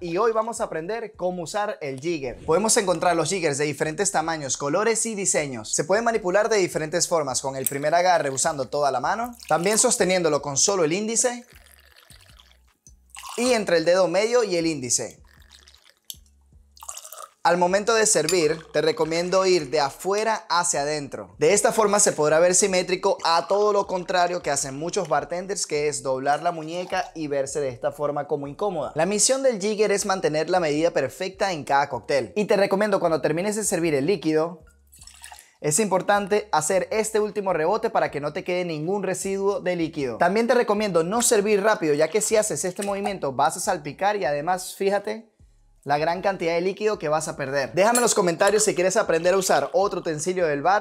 y hoy vamos a aprender cómo usar el jigger. Podemos encontrar los jiggers de diferentes tamaños, colores y diseños. Se pueden manipular de diferentes formas, con el primer agarre usando toda la mano, también sosteniéndolo con solo el índice y entre el dedo medio y el índice. Al momento de servir, te recomiendo ir de afuera hacia adentro. De esta forma se podrá ver simétrico a todo lo contrario que hacen muchos bartenders, que es doblar la muñeca y verse de esta forma como incómoda. La misión del jigger es mantener la medida perfecta en cada cóctel. Y te recomiendo cuando termines de servir el líquido, es importante hacer este último rebote para que no te quede ningún residuo de líquido. También te recomiendo no servir rápido, ya que si haces este movimiento vas a salpicar y además, fíjate, la gran cantidad de líquido que vas a perder. Déjame en los comentarios si quieres aprender a usar otro utensilio del bar